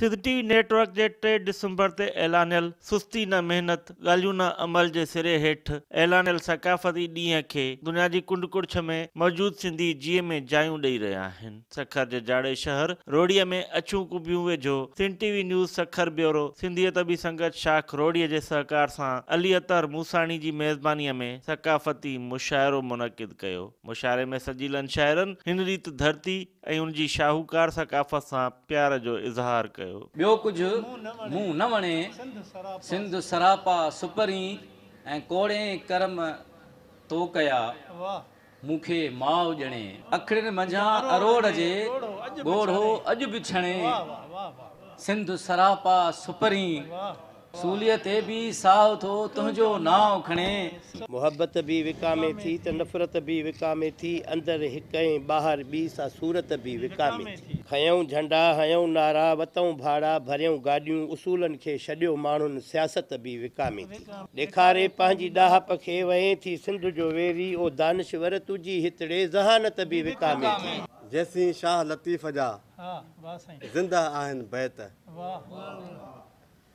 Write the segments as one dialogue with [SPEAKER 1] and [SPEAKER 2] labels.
[SPEAKER 1] Sindh network जे टे डिसंबर ते ऐलानियल सुस्ती न महिनत ॻाल्हियूं न अमल जे सिरे हेठि ऐलानियल सकाफ़ती ॾींहं खे दुनिया जी कुंड कुर्छ में मौजूदु सिंधी जीअ में जायूं ॾेई रहिया आहिनि सखर जे जाड़े शहर रोड़ीअ में अछूं कुबियूं वेझो सिन TV news Sukkur bureau Sindhi तबी संगत शाख रोड़ीअ जे सहकार सां अली अतर मूसाणी जी मेज़बानीअ में सकाफ़ती मुशारो मुनक़िद कयो मुशाहिरे में सजीलनि शाइरनि हिन रीति धरती ऐं उन जी शाहूकार सकाफ़त सां प्यार जो इज़हार
[SPEAKER 2] कयो कयो ॿियो कुझु मूं न वणे सिंध सरापा सुपरी ऐं कोड़े कर्म तो कया मूंखे माउ ॼणे अखरनि मंझां अरोड़ जे ॻोढ़ो अॼु बि छणे सिंध सरापा सुपरी मुहबत
[SPEAKER 3] विकामे थी त नफ़रत बि विकामे थी अंदरि हिकु ऐं ॿाहिरि थी खयऊं झंडा हयऊं नारा वतड़ा भरियूं गाॾियूं उसूलनि खे माण्हुनि सियासत बि विकामे थी ॾेखारे पंहिंजी ॾाह खे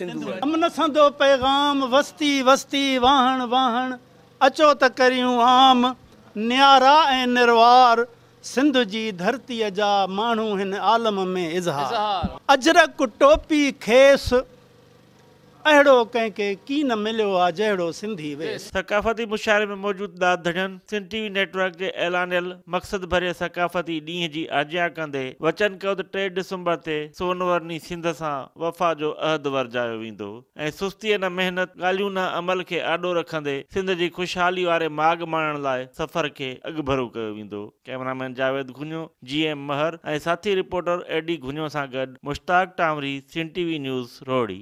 [SPEAKER 2] अमन
[SPEAKER 3] संदो पैगाम वस्ती वस्ती वाहण वाहण अचो त करियूं आम न्यारा ऐं निरवार सिंध जी धरतीअ जा माण्हू हिन आलम में इजहार अजरक टोपी खेसि
[SPEAKER 1] की न सिंधी सकाफ़ती मुशार में मौजूदु सिन टी वी नेटवर्क जे ऐलान मक़सदु भरे सकाफ़ती ॾींहं जी आज्ञा कंदे वचन कयो त टे डिसंबर ते सोनवरनी सिंध सां वफ़ा जो अहदु वरजायो वेंदो ऐं सुस्तीअ न महिनत ॻाल्हियूं न अमल खे आॾो रखंदे सिंध जी ख़ुशहाली वारे माग माणण लाइ सफ़र खे अॻु भरो कयो वेंदो कैमरामैन जावेद घुंञो जी एम महर ऐं साथी रिपोर्टर एडी घुंञो सां गॾु Mushtaq Tamri Sindh T V news रोहिड़ी